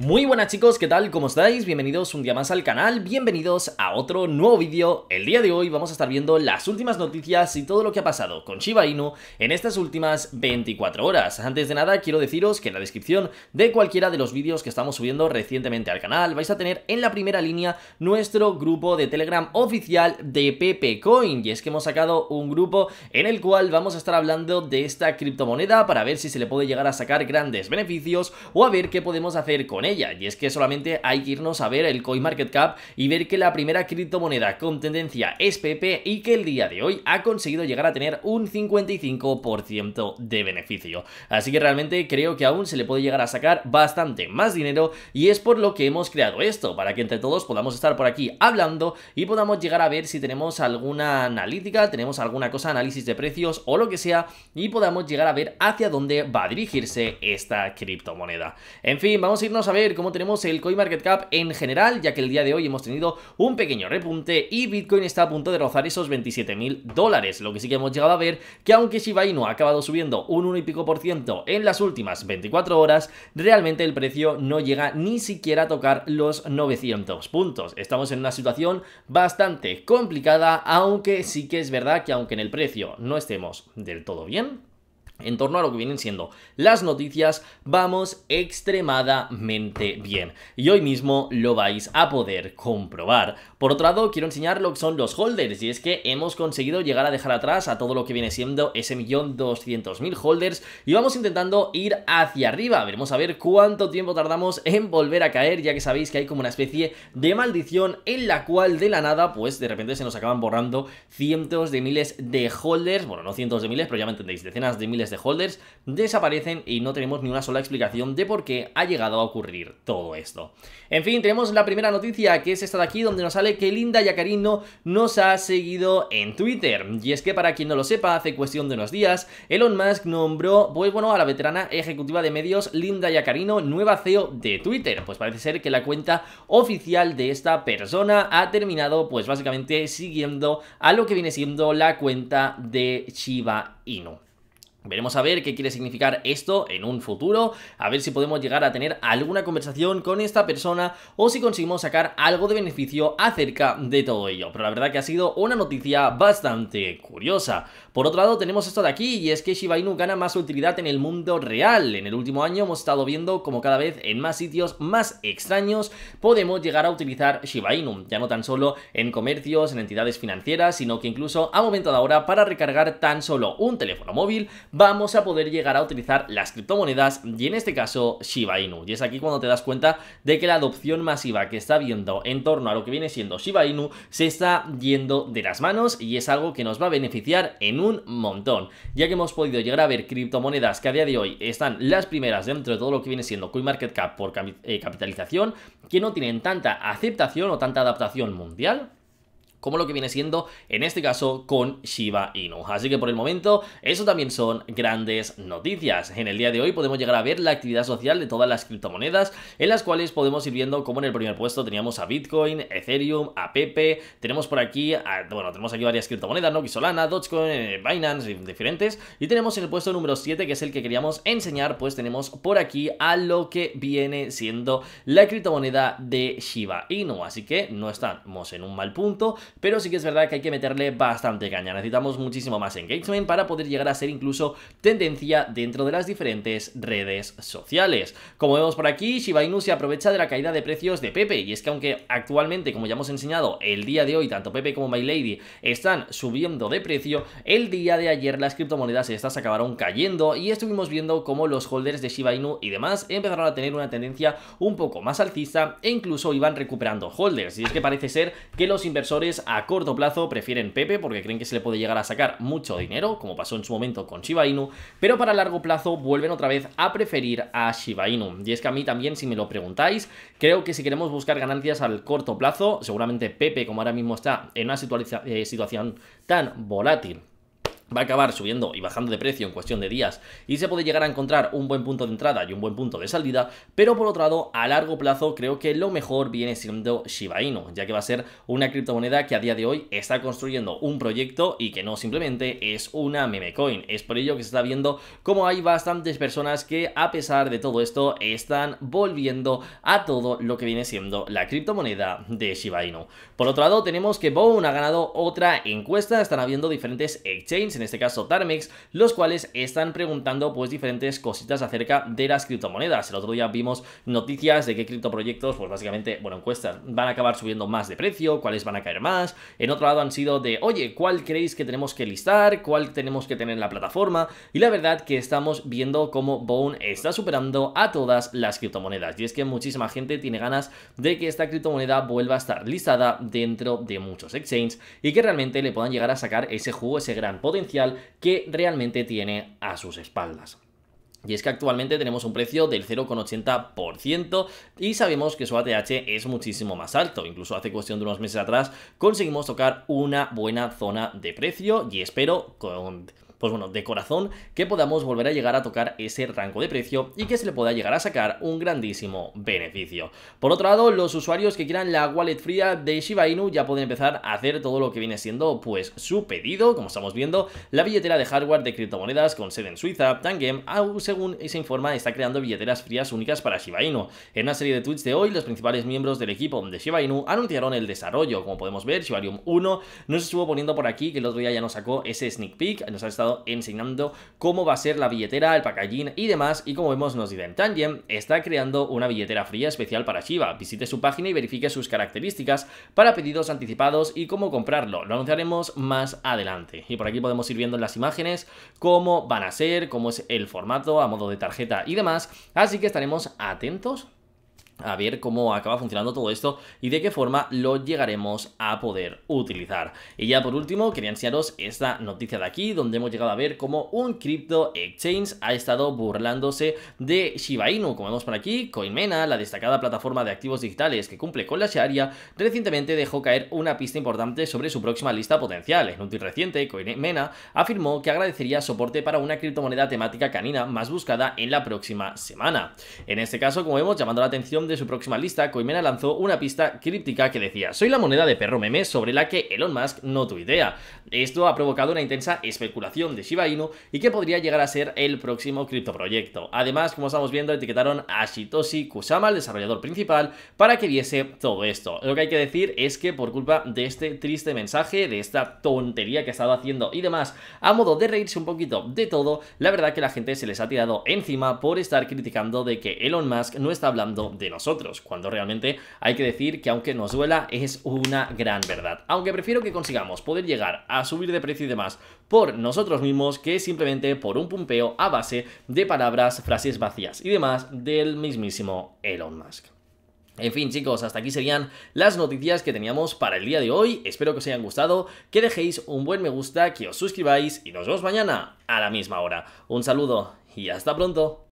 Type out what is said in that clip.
Muy buenas chicos, ¿qué tal? ¿Cómo estáis? Bienvenidos un día más al canal, bienvenidos a otro nuevo vídeo. El día de hoy vamos a estar viendo las últimas noticias y todo lo que ha pasado con Shiba Inu en estas últimas 24 horas. Antes de nada quiero deciros que en la descripción de cualquiera de los vídeos que estamos subiendo recientemente al canal vais a tener en la primera línea nuestro grupo de Telegram oficial de PP Coin y es que hemos sacado un grupo en el cual vamos a estar hablando de esta criptomoneda para ver si se le puede llegar a sacar grandes beneficios o a ver qué podemos hacer con ella. Y es que solamente hay que irnos a ver el CoinMarketCap y ver que la primera criptomoneda con tendencia es PP y que el día de hoy ha conseguido llegar a tener un 55% de beneficio. Así que realmente creo que aún se le puede llegar a sacar bastante más dinero y es por lo que hemos creado esto, para que entre todos podamos estar por aquí hablando y podamos llegar a ver si tenemos alguna analítica, tenemos alguna cosa, análisis de precios o lo que sea y podamos llegar a ver hacia dónde va a dirigirse esta criptomoneda. En fin, vamos a irnos a ver ver cómo tenemos el CoinMarketCap en general, ya que el día de hoy hemos tenido un pequeño repunte y Bitcoin está a punto de rozar esos 27.000 dólares. Lo que sí que hemos llegado a ver que aunque Shiba Inu ha acabado subiendo un 1 y pico por ciento en las últimas 24 horas, realmente el precio no llega ni siquiera a tocar los 900 puntos. Estamos en una situación bastante complicada, aunque sí que es verdad que aunque en el precio no estemos del todo bien, en torno a lo que vienen siendo las noticias, vamos extremadamente bien. Y hoy mismo lo vais a poder comprobar. Por otro lado, quiero enseñar lo que son los holders. Y es que hemos conseguido llegar a dejar atrás a todo lo que viene siendo ese millón doscientos mil holders. Y vamos intentando ir hacia arriba. Veremos a ver cuánto tiempo tardamos en volver a caer, ya que sabéis que hay como una especie de maldición en la cual de la nada, pues de repente se nos acaban borrando cientos de miles de holders. Bueno, no cientos de miles, pero ya me entendéis, decenas de miles de holders desaparecen y no tenemos ni una sola explicación de por qué ha llegado a ocurrir todo esto. En fin, tenemos la primera noticia que es esta de aquí donde nos sale que Linda Yacarino nos ha seguido en Twitter. Y es que para quien no lo sepa, hace cuestión de unos días, Elon Musk nombró, pues bueno, a la veterana ejecutiva de medios Linda Yacarino nueva CEO de Twitter. Pues parece ser que la cuenta oficial de esta persona ha terminado pues básicamente siguiendo a lo que viene siendo la cuenta de Shiba Inu. Veremos a ver qué quiere significar esto en un futuro, a ver si podemos llegar a tener alguna conversación con esta persona o si conseguimos sacar algo de beneficio acerca de todo ello. Pero la verdad que ha sido una noticia bastante curiosa. Por otro lado tenemos esto de aquí y es que Shiba Inu gana más utilidad en el mundo real. En el último año hemos estado viendo como cada vez en más sitios más extraños podemos llegar a utilizar Shiba Inu. Ya no tan solo en comercios, en entidades financieras, sino que incluso a momento de ahora para recargar tan solo un teléfono móvil vamos a poder llegar a utilizar las criptomonedas y en este caso Shiba Inu. Y es aquí cuando te das cuenta de que la adopción masiva que está viendo en torno a lo que viene siendo Shiba Inu se está yendo de las manos y es algo que nos va a beneficiar en un montón, ya que hemos podido llegar a ver criptomonedas que a día de hoy están las primeras dentro de todo lo que viene siendo CoinMarketCap por eh, capitalización, que no tienen tanta aceptación o tanta adaptación mundial como lo que viene siendo en este caso con Shiba Inu. Así que por el momento eso también son grandes noticias. En el día de hoy podemos llegar a ver la actividad social de todas las criptomonedas en las cuales podemos ir viendo como en el primer puesto teníamos a Bitcoin, Ethereum, a Pepe, tenemos por aquí, bueno, tenemos aquí varias criptomonedas, ¿no? Solana, Dogecoin, eh, Binance, diferentes. Y tenemos en el puesto número 7, que es el que queríamos enseñar, pues tenemos por aquí a lo que viene siendo la criptomoneda de Shiba Inu. Así que no estamos en un mal punto, pero sí que es verdad que hay que meterle bastante caña. Necesitamos muchísimo más engagement para poder llegar a ser incluso tendencia dentro de las diferentes redes sociales. Como vemos por aquí, Shiba Inu se aprovecha de la caída de precios de Pepe y es que aunque actualmente, como ya hemos enseñado, el día de hoy tanto Pepe como My Lady están subiendo de precio, el día de ayer las criptomonedas estas acabaron cayendo y estuvimos viendo cómo los holders de Shiba Inu y demás empezaron a tener una tendencia un poco más alcista e incluso iban recuperando holders. Y es que parece ser que los inversores a corto plazo prefieren Pepe porque creen que se le puede llegar a sacar mucho dinero, como pasó en su momento con Shiba Inu, pero para largo plazo vuelven otra vez a preferir a Shiba Inu. Y es que a mí también, si me lo preguntáis, creo que si queremos buscar ganancias al corto plazo, seguramente Pepe, como ahora mismo está en una eh, situación tan volátil va a acabar subiendo y bajando de precio en cuestión de días y se puede llegar a encontrar un buen punto de entrada y un buen punto de salida, pero por otro lado, a largo plazo creo que lo mejor viene siendo Shiba Inu, ya que va a ser una criptomoneda que a día de hoy está construyendo un proyecto y que no simplemente es una meme coin. Es por ello que se está viendo como hay bastantes personas que a pesar de todo esto están volviendo a todo lo que viene siendo la criptomoneda de Shiba Inu. Por otro lado, tenemos que Bone ha ganado otra encuesta, están habiendo diferentes exchanges en este caso Tarmex, los cuales están preguntando pues diferentes cositas acerca de las criptomonedas. El otro día vimos noticias de qué criptoproyectos, pues básicamente, bueno, encuestas, van a acabar subiendo más de precio, cuáles van a caer más. En otro lado han sido de, oye, ¿cuál creéis que tenemos que listar? ¿Cuál tenemos que tener en la plataforma? Y la verdad que estamos viendo cómo Bone está superando a todas las criptomonedas. Y es que muchísima gente tiene ganas de que esta criptomoneda vuelva a estar listada dentro de muchos exchanges y que realmente le puedan llegar a sacar ese jugo, ese gran potencial que realmente tiene a sus espaldas. Y es que actualmente tenemos un precio del 0,80% y sabemos que su ATH es muchísimo más alto. Incluso hace cuestión de unos meses atrás conseguimos tocar una buena zona de precio y espero con pues bueno, de corazón, que podamos volver a llegar a tocar ese rango de precio y que se le pueda llegar a sacar un grandísimo beneficio. Por otro lado, los usuarios que quieran la wallet fría de Shiba Inu ya pueden empezar a hacer todo lo que viene siendo pues su pedido, como estamos viendo, la billetera de hardware de criptomonedas con sede en Suiza, Tangem, según se informa, está creando billeteras frías únicas para Shiba Inu. En una serie de tweets de hoy, los principales miembros del equipo de Shiba Inu anunciaron el desarrollo. Como podemos ver, Shibarium 1 nos estuvo poniendo por aquí que el otro día ya nos sacó ese sneak peek, nos ha estado enseñando cómo va a ser la billetera, el packaging y demás. Y como vemos nos en Tangent está creando una billetera fría especial para Shiva. Visite su página y verifique sus características para pedidos anticipados y cómo comprarlo. Lo anunciaremos más adelante. Y por aquí podemos ir viendo en las imágenes cómo van a ser, cómo es el formato a modo de tarjeta y demás. Así que estaremos atentos a ver cómo acaba funcionando todo esto y de qué forma lo llegaremos a poder utilizar. Y ya por último, quería enseñaros esta noticia de aquí, donde hemos llegado a ver cómo un crypto exchange ha estado burlándose de Shiba Inu. Como vemos por aquí, Coinmena, la destacada plataforma de activos digitales que cumple con la Sharia, recientemente dejó caer una pista importante sobre su próxima lista potencial. En un tweet reciente, Coinmena afirmó que agradecería soporte para una criptomoneda temática canina más buscada en la próxima semana. En este caso, como vemos, llamando la atención de su próxima lista, Coimena lanzó una pista críptica que decía «Soy la moneda de perro meme sobre la que Elon Musk no idea. Esto ha provocado una intensa especulación de Shiba Inu y que podría llegar a ser el próximo criptoproyecto. Además, como estamos viendo, etiquetaron a Shitoshi Kusama, el desarrollador principal, para que viese todo esto. Lo que hay que decir es que por culpa de este triste mensaje, de esta tontería que ha estado haciendo y demás, a modo de reírse un poquito de todo, la verdad que la gente se les ha tirado encima por estar criticando de que Elon Musk no está hablando de lo nosotros, cuando realmente hay que decir que aunque nos duela es una gran verdad. Aunque prefiero que consigamos poder llegar a subir de precio y demás por nosotros mismos que simplemente por un pumpeo a base de palabras, frases vacías y demás del mismísimo Elon Musk. En fin chicos, hasta aquí serían las noticias que teníamos para el día de hoy. Espero que os hayan gustado, que dejéis un buen me gusta, que os suscribáis y nos vemos mañana a la misma hora. Un saludo y hasta pronto.